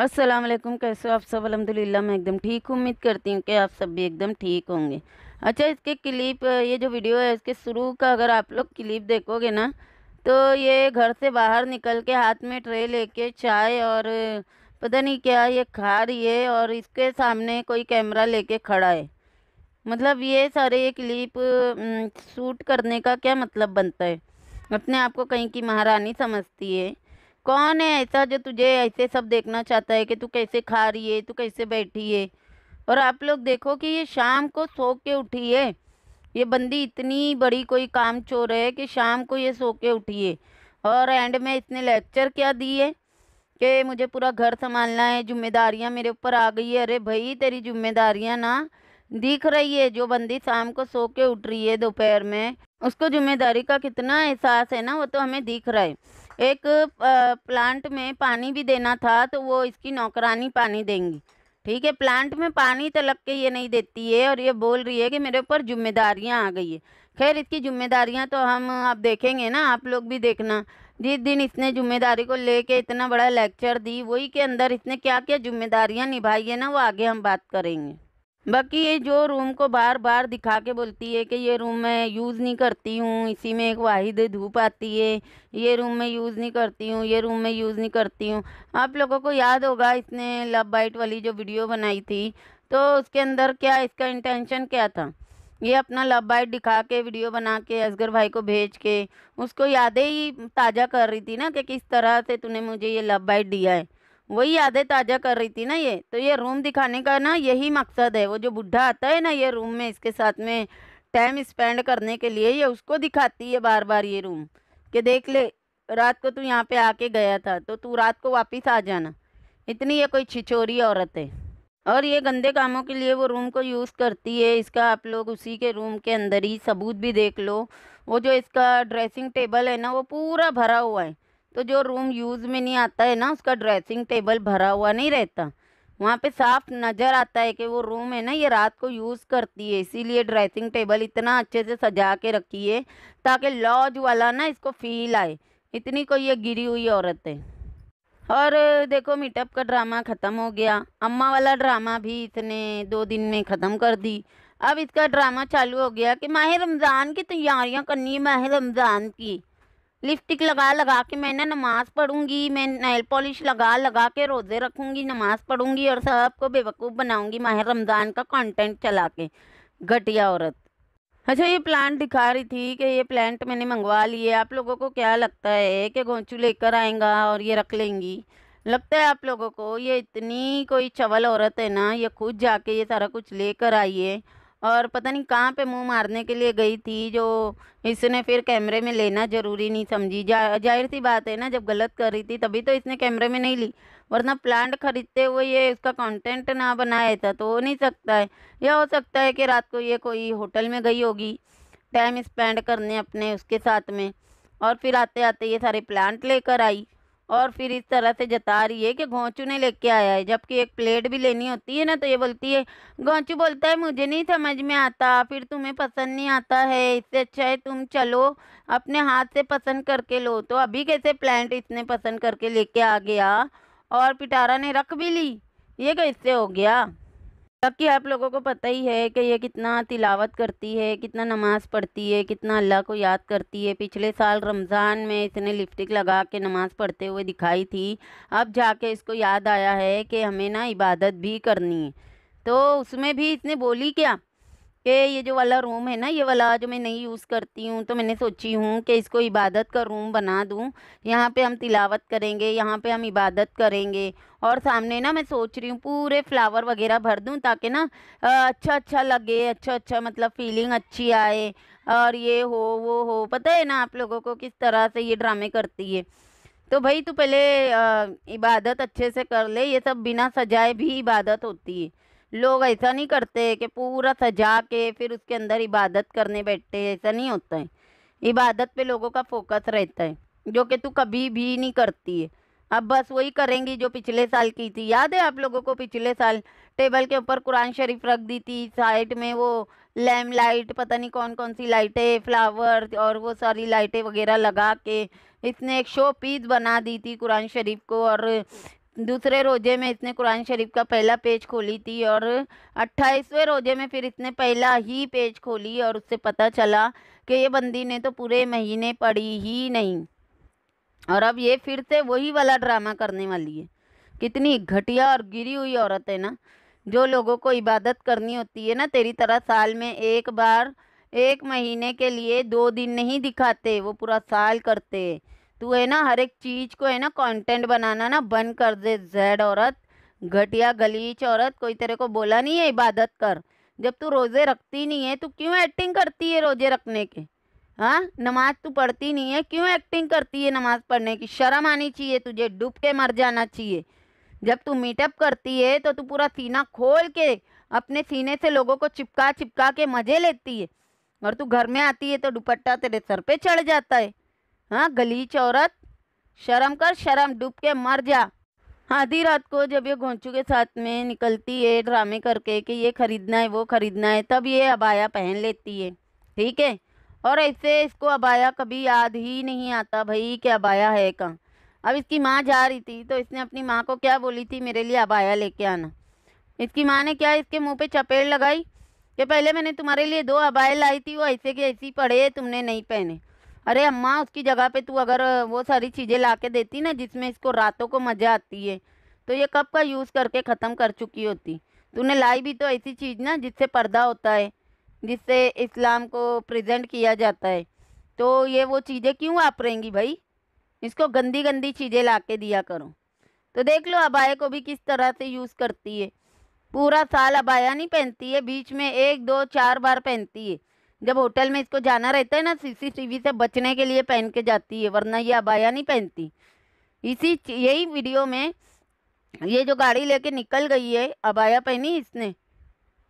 अस्सलाम वालेकुम कैसे हो आप सब अलहमदिल्ला मैं एकदम ठीक उम्मीद करती हूँ कि आप सब भी एकदम ठीक होंगे अच्छा इसके क्लिप ये जो वीडियो है इसके शुरू का अगर आप लोग क्लिप देखोगे ना तो ये घर से बाहर निकल के हाथ में ट्रे लेके चाय और पता नहीं क्या ये खा रही है और इसके सामने कोई कैमरा लेके खड़ा है मतलब ये सारे ये क्लिप शूट करने का क्या मतलब बनता है अपने आप को कहीं की महारानी समझती है कौन है ऐसा जो तुझे ऐसे सब देखना चाहता है कि तू कैसे खा रही है तू कैसे बैठी है और आप लोग देखो कि ये शाम को सो के उठी है ये बंदी इतनी बड़ी कोई काम चोर है कि शाम को ये सो के उठी है और एंड में इसने लेक्चर क्या दी है कि मुझे पूरा घर संभालना है जिम्मेदारियाँ मेरे ऊपर आ गई है अरे भाई तेरी जिम्मेदारियाँ ना दिख रही है जो बंदी शाम को सो के उठ रही है दोपहर में उसको जिम्मेदारी का कितना एहसास है ना वो तो हमें दिख रहा है एक प्लांट में पानी भी देना था तो वो इसकी नौकरानी पानी देंगी ठीक है प्लांट में पानी तलक के ये नहीं देती है और ये बोल रही है कि मेरे ऊपर जिम्मेदारियाँ आ गई है खैर इसकी जिम्मेदारियाँ तो हम आप देखेंगे ना आप लोग भी देखना जिस दिन इसने जिम्मेदारी को लेके इतना बड़ा लेक्चर दी वही के अंदर इसने क्या क्या जिम्मेदारियाँ निभाई है ना वो आगे हम बात करेंगे बाकी ये जो रूम को बार बार दिखा के बोलती है कि ये रूम मैं यूज़ नहीं करती हूँ इसी में एक वाहिद धूप आती है ये रूम मैं यूज़ नहीं करती हूँ ये रूम मैं यूज़ नहीं करती हूँ आप लोगों को याद होगा इसने लव बाइट वाली जो वीडियो बनाई थी तो उसके अंदर क्या इसका इंटेंशन क्या था ये अपना लव बाइट दिखा के वीडियो बना के असगर भाई को भेज के उसको यादें ही ताज़ा कर रही थी ना कि किस तरह से तूने मुझे ये लव बाइट दिया है वही यादें ताज़ा कर रही थी ना ये तो ये रूम दिखाने का ना यही मकसद है वो जो बुढ़ा आता है ना ये रूम में इसके साथ में टाइम स्पेंड करने के लिए ये उसको दिखाती है बार बार ये रूम कि देख ले रात को तू यहाँ पे आके गया था तो तू रात को वापस आ जाना इतनी ये कोई छिछोरी औरत है और ये गंदे कामों के लिए वो रूम को यूज़ करती है इसका आप लोग उसी के रूम के अंदर ही सबूत भी देख लो वो जो इसका ड्रेसिंग टेबल है ना वो पूरा भरा हुआ है तो जो रूम यूज़ में नहीं आता है ना उसका ड्रेसिंग टेबल भरा हुआ नहीं रहता वहाँ पे साफ नज़र आता है कि वो रूम है ना ये रात को यूज़ करती है इसीलिए ड्रेसिंग टेबल इतना अच्छे से सजा के रखी है ताकि लॉज वाला ना इसको फील आए इतनी को ये गिरी हुई औरत है और देखो मीटअप का ड्रामा ख़त्म हो गया अम्मा वाला ड्रामा भी इसने दो दिन में ख़त्म कर दी अब इसका ड्रामा चालू हो गया कि माह रमज़ान की तैयारियाँ करनी है माह रमज़ान की लिपस्टिक लगा लगा के मैं ना नमाज़ पढ़ूंगी मैं नेल पॉलिश लगा लगा के रोज़े रखूंगी नमाज़ पढ़ूंगी और सबको बेवकूफ़ बनाऊंगी माह रमज़ान का कंटेंट चला के घटिया औरत अच्छा ये प्लांट दिखा रही थी कि ये प्लांट मैंने मंगवा लिए आप लोगों को क्या लगता है कि गोंचू लेकर आएगा और ये रख लेंगी लगता है आप लोगों को ये इतनी कोई चवल औरत है ना ये खुद जाके ये सारा कुछ लेकर आई है और पता नहीं कहाँ पे मुंह मारने के लिए गई थी जो इसने फिर कैमरे में लेना ज़रूरी नहीं समझी जा जाहिर सी बात है ना जब गलत कर रही थी तभी तो इसने कैमरे में नहीं ली वरना प्लांट खरीदते हुए ये उसका कंटेंट ना बनाया था तो हो नहीं सकता है यह हो सकता है कि रात को ये कोई होटल में गई होगी टाइम स्पेंड करने अपने उसके साथ में और फिर आते आते ये सारे प्लांट लेकर आई और फिर इस तरह से जता रही है कि घोंचू ने लेके आया है जबकि एक प्लेट भी लेनी होती है ना तो ये बोलती है घोंचू बोलता है मुझे नहीं समझ में आता फिर तुम्हें पसंद नहीं आता है इससे अच्छा है तुम चलो अपने हाथ से पसंद करके लो तो अभी कैसे प्लांट इसने पसंद करके लेके आ गया और पिटारा ने रख भी ली ये कैसे हो गया जबकि आप लोगों को पता ही है कि ये कितना तिलावत करती है कितना नमाज़ पढ़ती है कितना अल्लाह को याद करती है पिछले साल रमज़ान में इसने लिपस्टिक लगा के नमाज़ पढ़ते हुए दिखाई थी अब जाके इसको याद आया है कि हमें ना इबादत भी करनी है तो उसमें भी इसने बोली क्या कि ये जो वाला रूम है ना ये वाला जो मैं नहीं यूज़ करती हूँ तो मैंने सोची हूँ कि इसको इबादत का रूम बना दूँ यहाँ पे हम तिलावत करेंगे यहाँ पे हम इबादत करेंगे और सामने ना मैं सोच रही हूँ पूरे फ्लावर वगैरह भर दूँ ताकि ना अच्छा अच्छा लगे अच्छा अच्छा मतलब फीलिंग अच्छी आए और ये हो वो हो पता है ना आप लोगों को किस तरह से ये ड्रामे करती है तो भाई तू पहले आ, इबादत अच्छे से कर ले ये सब बिना सजाए भी इबादत होती है लोग ऐसा नहीं करते कि पूरा सजा के फिर उसके अंदर इबादत करने बैठते ऐसा नहीं होता है इबादत पे लोगों का फोकस रहता है जो कि तू कभी भी नहीं करती है अब बस वही करेंगी जो पिछले साल की थी याद है आप लोगों को पिछले साल टेबल के ऊपर कुरान शरीफ रख दी थी साइड में वो लैम लाइट पता नहीं कौन कौन सी लाइटें फ्लावर और वो सारी लाइटें वगैरह लगा के इसने एक शो पीस बना दी थी कुरान शरीफ को और दूसरे रोजे में इसने कुरान शरीफ का पहला पेज खोली थी और अट्ठाईसवें रोजे में फिर इसने पहला ही पेज खोली और उससे पता चला कि ये बंदी ने तो पूरे महीने पढ़ी ही नहीं और अब ये फिर से वही वाला ड्रामा करने वाली है कितनी घटिया और गिरी हुई औरत है ना जो लोगों को इबादत करनी होती है ना तेरी तरह साल में एक बार एक महीने के लिए दो दिन नहीं दिखाते वो पूरा साल करते तू है ना हर एक चीज़ को है ना कंटेंट बनाना ना बंद कर दे जेड औरत घटिया गलीच औरत कोई तेरे को बोला नहीं है इबादत कर जब तू रोज़े रखती नहीं है तो क्यों एक्टिंग करती है रोज़े रखने के हाँ नमाज तू पढ़ती नहीं है क्यों एक्टिंग करती है नमाज पढ़ने की शर्म आनी चाहिए तुझे डूब के मर जाना चाहिए जब तू मीटअप करती है तो तू पूरा सीना खोल के अपने सीने से लोगों को चिपका चिपका के मज़े लेती है और तू घर में आती है तो दुपट्टा तेरे सर पे चढ़ जाता है हाँ गलीच औरत शर्म कर शर्म डूब के मर जा आधी रात को जब ये घोंचू के साथ में निकलती है ड्रामे करके कि ये ख़रीदना है वो ख़रीदना है तब ये अबाया पहन लेती है ठीक है और ऐसे इसको अबाया कभी याद ही नहीं आता भाई कि अबाया है कहाँ अब इसकी माँ जा रही थी तो इसने अपनी माँ को क्या बोली थी मेरे लिए अबाया लेके आना इसकी माँ ने क्या इसके मुँह पर चपेट लगाई कि पहले मैंने तुम्हारे लिए दो अबाया लाई थी वो ऐसे के ऐसी पड़े तुमने नहीं पहने अरे अम्मा उसकी जगह पे तू अगर वो सारी चीज़ें ला के देती ना जिसमें इसको रातों को मज़ा आती है तो ये कब का यूज़ करके ख़त्म कर चुकी होती तूने लाई भी तो ऐसी चीज़ ना जिससे पर्दा होता है जिससे इस्लाम को प्रेजेंट किया जाता है तो ये वो चीज़ें क्यों आप रहेंगी भाई इसको गंदी गंदी चीज़ें ला के दिया करो तो देख लो अबाया को भी किस तरह से यूज़ करती है पूरा साल अबाया नहीं पहनती है बीच में एक दो चार बार पहनती है जब होटल में इसको जाना रहता है ना सीसीटीवी से बचने के लिए पहन के जाती है वरना ये अबाया नहीं पहनती इसी यही वीडियो में ये जो गाड़ी लेके निकल गई है अबाया पहनी इसने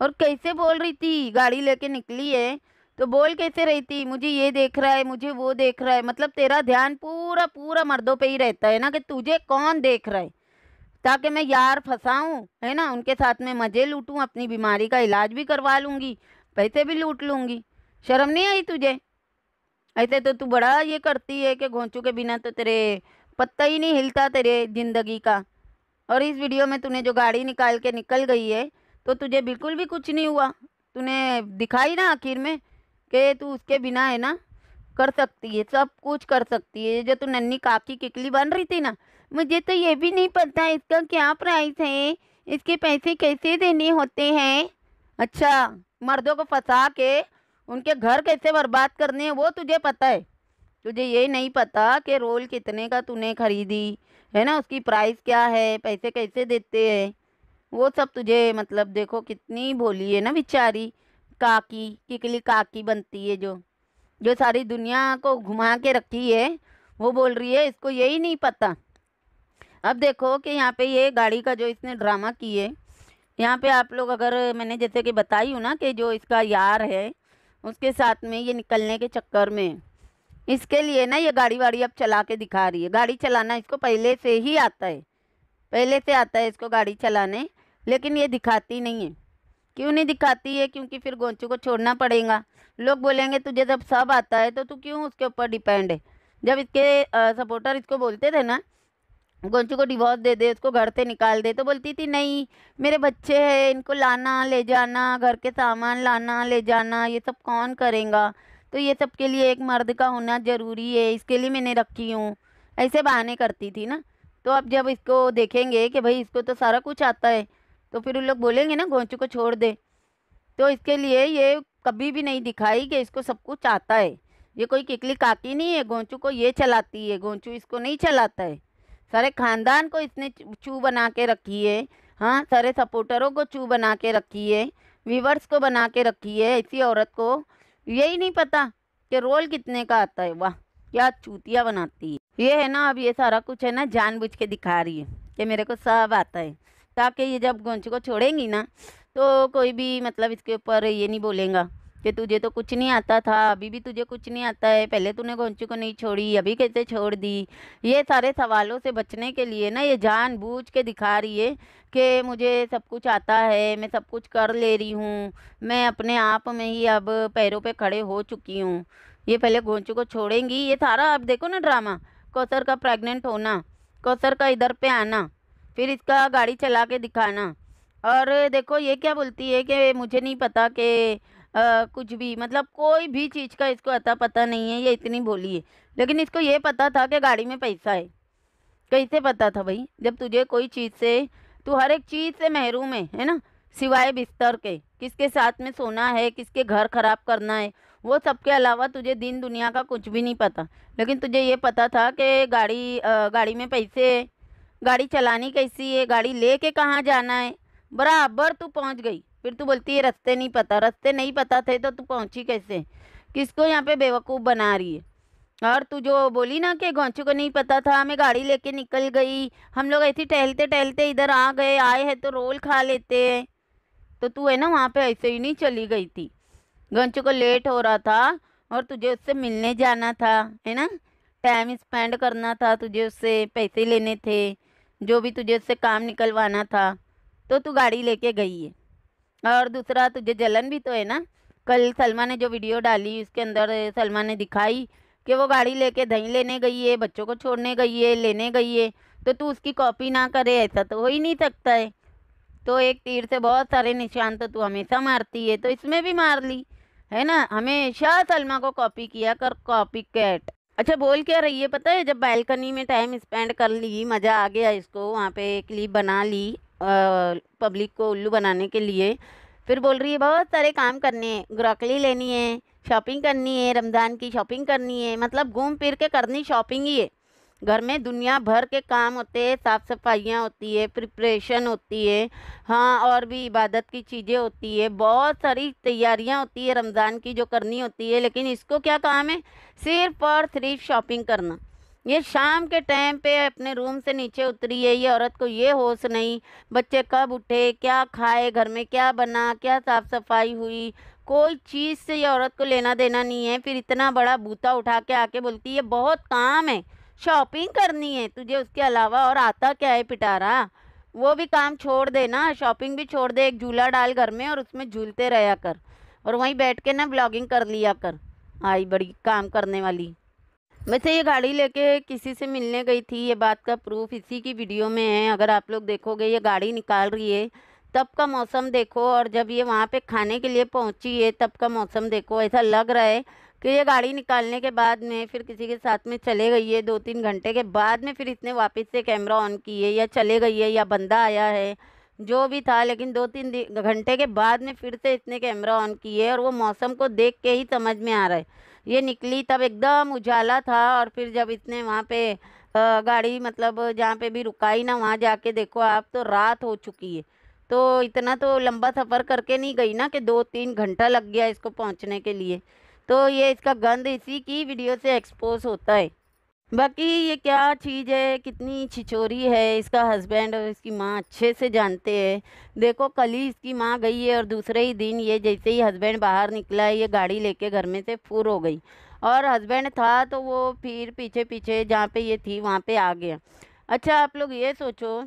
और कैसे बोल रही थी गाड़ी लेके निकली है तो बोल कैसे रही थी मुझे ये देख रहा है मुझे वो देख रहा है मतलब तेरा ध्यान पूरा पूरा मर्दों पे ही रहता है ना कि तुझे कौन देख रहा है ताकि मैं यार फंसाऊँ है ना उनके साथ में मज़े लूटूँ अपनी बीमारी का इलाज भी करवा लूँगी पैसे भी लूट लूँगी शर्म नहीं आई तुझे ऐसे तो तू बड़ा ये करती है कि घोंचू के बिना तो तेरे पत्ता ही नहीं हिलता तेरे ज़िंदगी का और इस वीडियो में तूने जो गाड़ी निकाल के निकल गई है तो तुझे बिल्कुल भी कुछ नहीं हुआ तूने दिखाई ना आखिर में कि तू उसके बिना है ना कर सकती है सब कुछ कर सकती है जो तू नन्नी काकी किकली बन रही थी ना मुझे तो ये भी नहीं पता इसका क्या प्राइस है इसके पैसे कैसे देने होते हैं अच्छा मर्दों को फंसा के उनके घर कैसे बर्बाद करने हैं वो तुझे पता है तुझे ये नहीं पता कि रोल कितने का तूने खरीदी है ना उसकी प्राइस क्या है पैसे कैसे देते हैं वो सब तुझे मतलब देखो कितनी भोली है ना बिचारी काकी किकली काकी बनती है जो जो सारी दुनिया को घुमा के रखी है वो बोल रही है इसको यही नहीं पता अब देखो कि यहाँ पे ये गाड़ी का जो इसने ड्रामा की है यहाँ पे आप लोग अगर मैंने जैसे कि बताई हूँ ना कि जो इसका यार है उसके साथ में ये निकलने के चक्कर में इसके लिए ना ये गाड़ी वाड़ी अब चला के दिखा रही है गाड़ी चलाना इसको पहले से ही आता है पहले से आता है इसको गाड़ी चलाने लेकिन ये दिखाती नहीं है क्यों नहीं दिखाती है क्योंकि फिर गोंचू को छोड़ना पड़ेगा लोग बोलेंगे तुझे जब सब आता है तो तू क्यों उसके ऊपर डिपेंड है जब इसके सपोर्टर इसको बोलते थे ना गोंचू को डिवोर्स दे दे उसको घर से निकाल दे तो बोलती थी नहीं मेरे बच्चे हैं इनको लाना ले जाना घर के सामान लाना ले जाना ये सब कौन करेगा तो ये सब के लिए एक मर्द का होना ज़रूरी है इसके लिए मैंने रखी हूँ ऐसे बहाने करती थी ना तो अब जब इसको देखेंगे कि भाई इसको तो सारा कुछ आता है तो फिर उन लोग बोलेंगे ना गोंचू को छोड़ दे तो इसके लिए ये कभी भी नहीं दिखाई कि इसको सब कुछ आता है ये कोई किकली काकी नहीं है गोंचू को ये चलाती है गोंचू इसको नहीं चलाता है सारे खानदान को इसने चू बना के रखी है हाँ सारे सपोर्टरों को चू बना के रखी है व्यूवर्स को बना के रखी है इसी औरत को यही नहीं पता कि रोल कितने का आता है वाह क्या चूतिया बनाती है ये है ना अब ये सारा कुछ है ना जानबूझ के दिखा रही है कि मेरे को सब आता है ताकि ये जब गुंच को छोड़ेंगी ना तो कोई भी मतलब इसके ऊपर ये नहीं बोलेगा कि तुझे तो कुछ नहीं आता था अभी भी तुझे कुछ नहीं आता है पहले तूने गोंचू को नहीं छोड़ी अभी कैसे छोड़ दी ये सारे सवालों से बचने के लिए ना ये जानबूझ के दिखा रही है कि मुझे सब कुछ आता है मैं सब कुछ कर ले रही हूँ मैं अपने आप में ही अब पैरों पे खड़े हो चुकी हूँ ये पहले गोंचू को छोड़ेंगी ये सारा आप देखो ना ड्रामा कौसर का प्रेग्नेंट होना कौसर का इधर पे आना फिर इसका गाड़ी चला के दिखाना और देखो ये क्या बोलती है कि मुझे नहीं पता कि आ, कुछ भी मतलब कोई भी चीज़ का इसको अता पता नहीं है ये इतनी बोली है लेकिन इसको ये पता था कि गाड़ी में पैसा है कैसे पता था भाई जब तुझे कोई चीज़ से तू हर एक चीज़ से महरूम है है ना सिवाय बिस्तर के किसके साथ में सोना है किसके घर खराब करना है वो सबके अलावा तुझे दिन दुनिया का कुछ भी नहीं पता लेकिन तुझे ये पता था कि गाड़ी गाड़ी में पैसे गाड़ी चलानी कैसी है गाड़ी ले के कहाँ जाना है बराबर तू पहुँच गई फिर तू बोलती है रास्ते नहीं पता रास्ते नहीं पता थे तो तू पहुंची कैसे किसको यहाँ पे बेवकूफ़ बना रही है और तू जो बोली ना कि गौचू को नहीं पता था हमें गाड़ी लेके निकल गई हम लोग ऐसे टहलते टहलते इधर आ गए आए हैं तो रोल खा लेते हैं तो तू है ना वहाँ पे ऐसे ही नहीं चली गई थी गंचू को लेट हो रहा था और तुझे उससे मिलने जाना था है ना टाइम स्पेंड करना था तुझे उससे पैसे लेने थे जो भी तुझे उससे काम निकलवाना था तो तू गाड़ी लेके गई है और दूसरा तुझे जलन भी तो है ना कल सलमा ने जो वीडियो डाली उसके अंदर सलमा ने दिखाई कि वो गाड़ी लेके दही लेने गई है बच्चों को छोड़ने गई है लेने गई है तो तू उसकी कॉपी ना करे ऐसा तो हो ही नहीं सकता है तो एक तीर से बहुत सारे निशान तो तू हमेशा मारती है तो इसमें भी मार ली है ना हमेशा सलमा को कॉपी किया कर कॉपी कैट अच्छा बोल क्या रही है पता है जब बालकनी में टाइम स्पेंड कर ली मज़ा आ गया इसको वहाँ पे क्लिप बना ली पब्लिक को उल्लू बनाने के लिए फिर बोल रही है बहुत सारे काम करने हैं ग्रॉकली लेनी है शॉपिंग करनी है रमज़ान की शॉपिंग करनी है मतलब घूम फिर के करनी शॉपिंग ही है घर में दुनिया भर के काम होते हैं साफ़ सफाइयाँ होती है प्रिपरेशन होती है हाँ और भी इबादत की चीज़ें होती है बहुत सारी तैयारियाँ होती है रमज़ान की जो करनी होती है लेकिन इसको क्या काम है सिर्फ और सिर्फ शॉपिंग करना ये शाम के टाइम पे अपने रूम से नीचे उतरी है ये औरत को ये होश नहीं बच्चे कब उठे क्या खाए घर में क्या बना क्या साफ़ सफाई हुई कोई चीज़ से ये औरत को लेना देना नहीं है फिर इतना बड़ा बूता उठा के आके बोलती है बहुत काम है शॉपिंग करनी है तुझे उसके अलावा और आता क्या है पिटारा वो भी काम छोड़ दे ना शॉपिंग भी छोड़ दे एक झूला डाल घर में और उसमें झूलते रहा कर और वहीं बैठ के ना ब्लॉगिंग कर लिया कर आई बड़ी काम करने वाली वैसे तो ये गाड़ी लेके किसी से मिलने गई थी ये बात का प्रूफ इसी की वीडियो में है अगर आप लोग देखोगे ये गाड़ी निकाल रही है तब का मौसम देखो और जब ये वहाँ पे खाने के लिए पहुँची है तब का मौसम देखो ऐसा लग रहा है कि ये गाड़ी निकालने के बाद में फिर किसी के साथ में चले गई है दो तीन घंटे के बाद में फिर इसने वापस से कैमरा ऑन किए या चले गई है या बंदा आया है जो भी था लेकिन दो तीन घंटे के बाद में फिर से इतने कैमरा ऑन किए और वो मौसम को देख के ही समझ में आ रहा है ये निकली तब एकदम उजाला था और फिर जब इतने वहाँ पे गाड़ी मतलब जहाँ पे भी रुकाई ना वहाँ जाके देखो आप तो रात हो चुकी है तो इतना तो लंबा सफ़र करके नहीं गई ना कि दो तीन घंटा लग गया इसको पहुँचने के लिए तो ये इसका गंध इसी की वीडियो से एक्सपोज होता है बाकी ये क्या चीज़ है कितनी छिचोरी है इसका हस्बैंड और इसकी माँ अच्छे से जानते हैं देखो कल ही इसकी माँ गई है और दूसरे ही दिन ये जैसे ही हस्बैंड बाहर निकला है ये गाड़ी लेके घर में से फूर हो गई और हस्बैंड था तो वो फिर पीछे पीछे जहाँ पे ये थी वहाँ पे आ गया अच्छा आप लोग ये सोचो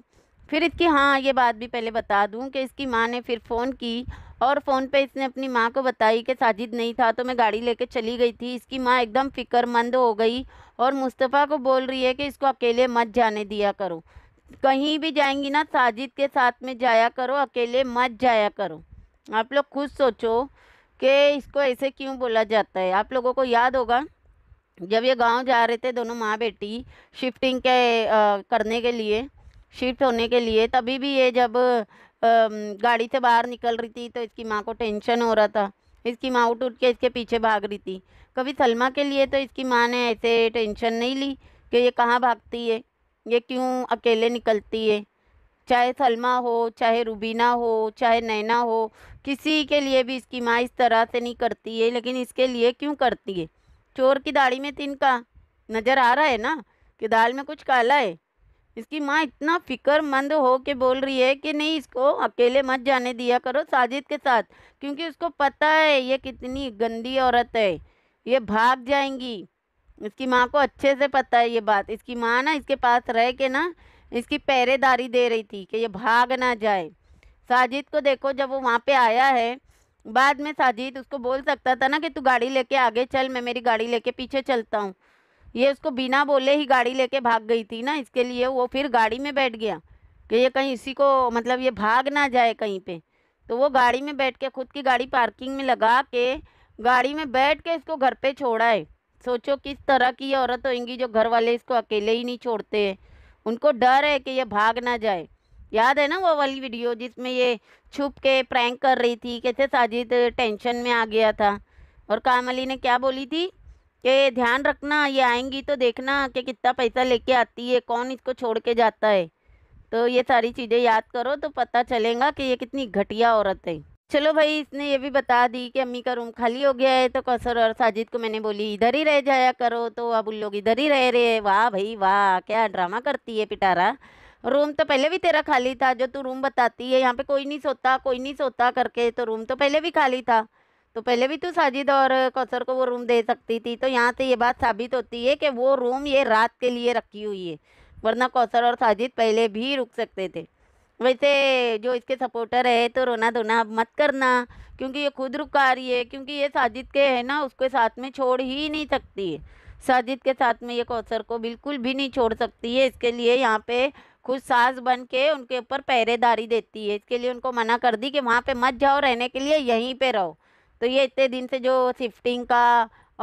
फिर इसकी हाँ ये बात भी पहले बता दूँ कि इसकी माँ ने फिर फ़ोन की और फ़ोन पे इसने अपनी माँ को बताई कि साजिद नहीं था तो मैं गाड़ी लेके चली गई थी इसकी माँ एकदम फ़िक्रमंद हो गई और मुस्तफ़ा को बोल रही है कि इसको अकेले मत जाने दिया करो कहीं भी जाएंगी ना साजिद के साथ में जाया करो अकेले मत जाया करो आप लोग खुद सोचो कि इसको ऐसे क्यों बोला जाता है आप लोगों को याद होगा जब ये गांव जा रहे थे दोनों माँ बेटी शिफ्टिंग के आ, करने के लिए शिफ्ट होने के लिए तभी भी ये जब गाड़ी से बाहर निकल रही थी तो इसकी माँ को टेंशन हो रहा था इसकी माँ उठ उठ के इसके पीछे भाग रही थी कभी सलमा के लिए तो इसकी माँ ने ऐसे टेंशन नहीं ली कि ये कहाँ भागती है ये क्यों अकेले निकलती है चाहे सलमा हो चाहे रुबीना हो चाहे नैना हो किसी के लिए भी इसकी माँ इस तरह से नहीं करती है लेकिन इसके लिए क्यों करती है चोर की दाढ़ी में तिनका नज़र आ रहा है ना कि दाल में कुछ काला है इसकी माँ इतना फिक्रमंद हो के बोल रही है कि नहीं इसको अकेले मत जाने दिया करो साजिद के साथ क्योंकि उसको पता है ये कितनी गंदी औरत है ये भाग जाएंगी इसकी माँ को अच्छे से पता है ये बात इसकी माँ ना इसके पास रह के ना इसकी पहरेदारी दे रही थी कि ये भाग ना जाए साजिद को देखो जब वो वहाँ पे आया है बाद में साजिद उसको बोल सकता था ना कि तू गाड़ी लेके आगे चल मैं मेरी गाड़ी लेके पीछे चलता हूँ ये इसको बिना बोले ही गाड़ी लेके भाग गई थी ना इसके लिए वो फिर गाड़ी में बैठ गया कि ये कहीं इसी को मतलब ये भाग ना जाए कहीं पे तो वो गाड़ी में बैठ के खुद की गाड़ी पार्किंग में लगा के गाड़ी में बैठ के इसको घर पे छोड़ा है सोचो किस तरह की ये औरत होगी जो घर वाले इसको अकेले ही नहीं छोड़ते उनको डर है कि ये भाग ना जाए याद है ना वो वाली वीडियो जिसमें ये छुप के प्रैंक कर रही थी कैसे साजिद टेंशन में आ गया था और कामली ने क्या बोली थी कि ध्यान रखना ये आएंगी तो देखना कि कितना पैसा लेके आती है कौन इसको छोड़ के जाता है तो ये सारी चीज़ें याद करो तो पता चलेगा कि ये कितनी घटिया औरत है चलो भाई इसने ये भी बता दी कि अम्मी का रूम खाली हो गया है तो कसर और साजिद को मैंने बोली इधर ही रह जाया करो तो अब उन लोग इधर ही रह रहे हैं वाह भाई वाह क्या ड्रामा करती है पिटारा रूम तो पहले भी तेरा खाली था जो तू रूम बताती है यहाँ पे कोई नहीं सोता कोई नहीं सोता करके तो रूम तो पहले भी खाली था तो पहले भी तो साजिद और कौसर को वो रूम दे सकती थी तो यहाँ से ये बात साबित होती है कि वो रूम ये रात के लिए रखी हुई है वरना कौसर और साजिद पहले भी रुक सकते थे वैसे जो इसके सपोर्टर है तो रोना धोना मत करना क्योंकि ये खुद रुका रही है क्योंकि ये साजिद के है ना उसके साथ में छोड़ ही नहीं सकती है साजिद के साथ में ये कौसर को बिल्कुल भी नहीं छोड़ सकती है इसके लिए यहाँ पे खुद सास बन के उनके ऊपर पहरेदारी देती है इसके लिए उनको मना कर दी कि वहाँ पे मत जाओ रहने के लिए यहीं पे रहो तो ये इतने दिन से जो शिफ्टिंग का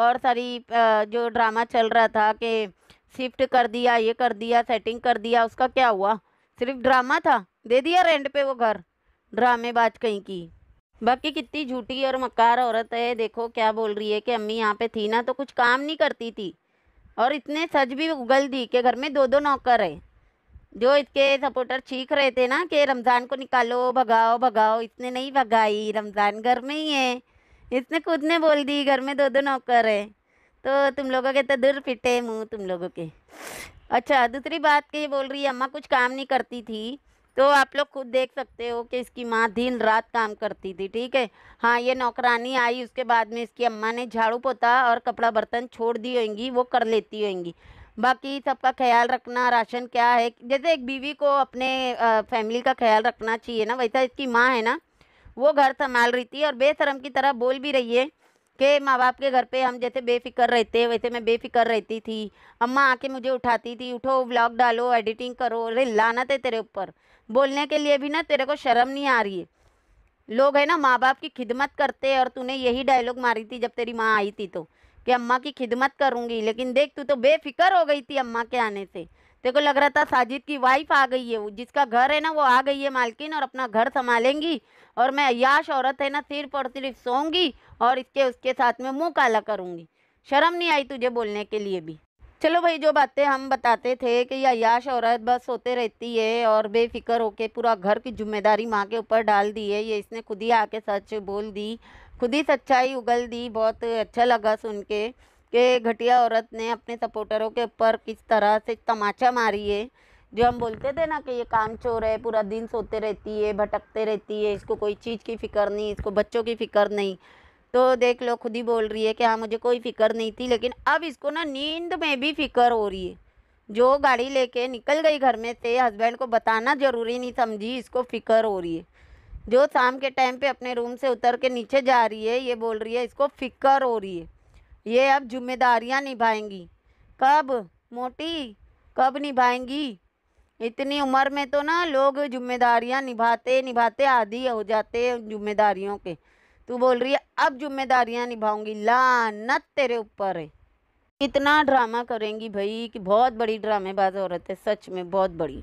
और सारी जो ड्रामा चल रहा था कि शिफ्ट कर दिया ये कर दिया सेटिंग कर दिया उसका क्या हुआ सिर्फ ड्रामा था दे दिया रेंट पे वो घर ड्रामे बाज कहीं की बाकी कितनी झूठी और मकार औरत है देखो क्या बोल रही है कि अम्मी यहाँ पे थी ना तो कुछ काम नहीं करती थी और इतने सच भी उगल दी कि घर में दो दो नौकर है जो इसके सपोर्टर चीख रहे थे ना कि रमज़ान को निकालो भगाओ भगाओ इतने नहीं भगाई रमज़ान घर में ही है इसने खुद ने बोल दी घर में दो दो नौकर है तो तुम लोगों के तो दूर फिटे मुँह तुम लोगों के अच्छा दूसरी बात के बोल रही है अम्मा कुछ काम नहीं करती थी तो आप लोग खुद देख सकते हो कि इसकी माँ दिन रात काम करती थी ठीक है हाँ ये नौकरानी आई उसके बाद में इसकी अम्मा ने झाड़ू पोता और कपड़ा बर्तन छोड़ दी होंगी वो कर लेती होंगी बाकी सबका ख्याल रखना राशन क्या है जैसे एक बीवी को अपने फैमिली का ख्याल रखना चाहिए ना वैसा इसकी माँ है ना वो घर संभाल रही थी और बेशरम की तरह बोल भी रही है कि माँ बाप के घर पे हम जैसे बेफिक्र रहते वैसे मैं बेफिक्र रहती थी अम्मा आके मुझे उठाती थी उठो व्लॉग डालो एडिटिंग करो अरे लानत है तेरे ऊपर बोलने के लिए भी ना तेरे को शर्म नहीं आ रही है लोग है ना माँ बाप की खिदमत करते और तूने यही डायलॉग मारी थी जब तेरी माँ आई थी तो कि अम्मा की खिदमत करूँगी लेकिन देख तू तो बेफिक्र हो गई थी अम्मा के आने से देखो लग रहा था साजिद की वाइफ आ गई है जिसका घर है ना वो आ गई है मालकिन और अपना घर संभालेंगी और मैं अयाश औरत है ना सिर्फ और सिर्फ सोंगी और इसके उसके साथ में मुँह काला करूँगी शर्म नहीं आई तुझे बोलने के लिए भी चलो भाई जो बातें हम बताते थे कि यह अयाश औरत बस सोते रहती है और बेफिक्र होके पूरा घर की जिम्मेदारी माँ के ऊपर डाल दी है ये इसने खुद ही आके सच बोल दी खुद ही सच्चाई उगल दी बहुत अच्छा लगा सुन के कि घटिया औरत ने अपने सपोर्टरों के ऊपर किस तरह से तमाचा मारी है जो हम बोलते थे ना कि ये काम चोर है पूरा दिन सोते रहती है भटकते रहती है इसको कोई चीज़ की फ़िक्र नहीं इसको बच्चों की फ़िक्र नहीं तो देख लो खुद ही बोल रही है कि हाँ मुझे कोई फ़िक्र नहीं थी लेकिन अब इसको ना नींद में भी फ़िक्र हो रही है जो गाड़ी लेके निकल गई घर में से हस्बैंड को बताना ज़रूरी नहीं समझी इसको फ़िक्र हो रही है जो शाम के टाइम पे अपने रूम से उतर के नीचे जा रही है ये बोल रही है इसको फ़िक्र हो रही है ये अब जिम्मेदारियाँ निभाएंगी कब मोटी कब निभाएंगी इतनी उम्र में तो ना लोग जिम्मेदारियाँ निभाते निभाते आदि हो जाते हैं जिम्मेदारियों के तू बोल रही है अब जिम्मेदारियाँ निभाऊंगी लानत तेरे ऊपर है ड्रामा करेंगी भाई कि बहुत बड़ी ड्रामेबाज औरत है सच में बहुत बड़ी